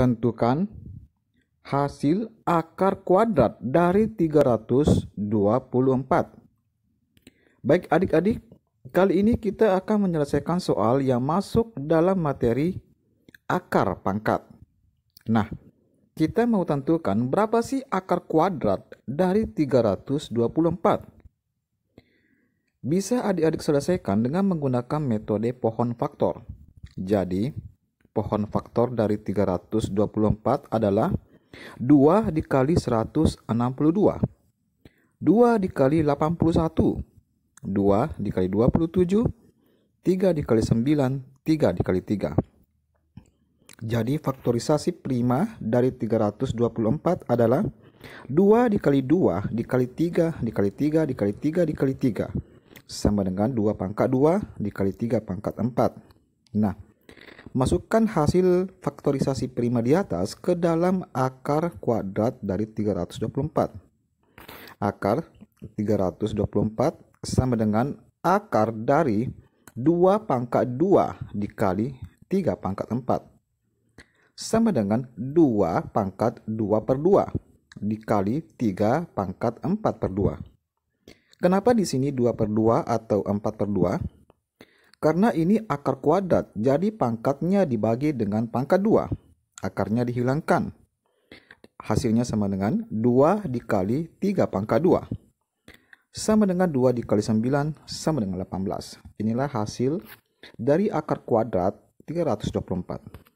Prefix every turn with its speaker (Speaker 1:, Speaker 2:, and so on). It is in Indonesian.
Speaker 1: Tentukan hasil akar kuadrat dari 324. Baik adik-adik, kali ini kita akan menyelesaikan soal yang masuk dalam materi akar pangkat. Nah, kita mau tentukan berapa sih akar kuadrat dari 324. Bisa adik-adik selesaikan dengan menggunakan metode pohon faktor. Jadi, pohon faktor dari 324 adalah 2 dikali 162. 2 dikali 81. 2 dikali 27. 3 dikali 9. 3 dikali 3. Jadi faktorisasi prima dari 324 adalah 2 dikali 2 dikali 3 dikali 3 dikali 3 dikali 3 sama dengan 2 pangkat 2 dikali 3 pangkat 4. Nah, Masukkan hasil faktorisasi prima di atas ke dalam akar kuadrat dari 324. Akar 324 sama dengan akar dari 2 pangkat 2 dikali 3 pangkat 4. Sama dengan 2 pangkat 2 per 2 dikali 3 pangkat 4 per 2. Kenapa di sini 2 per 2 atau 4 per 2? Karena ini akar kuadrat, jadi pangkatnya dibagi dengan pangkat 2. Akarnya dihilangkan. Hasilnya sama dengan 2 dikali 3 pangkat 2. Sama dengan 2 dikali 9 sama dengan 18. Inilah hasil dari akar kuadrat 324.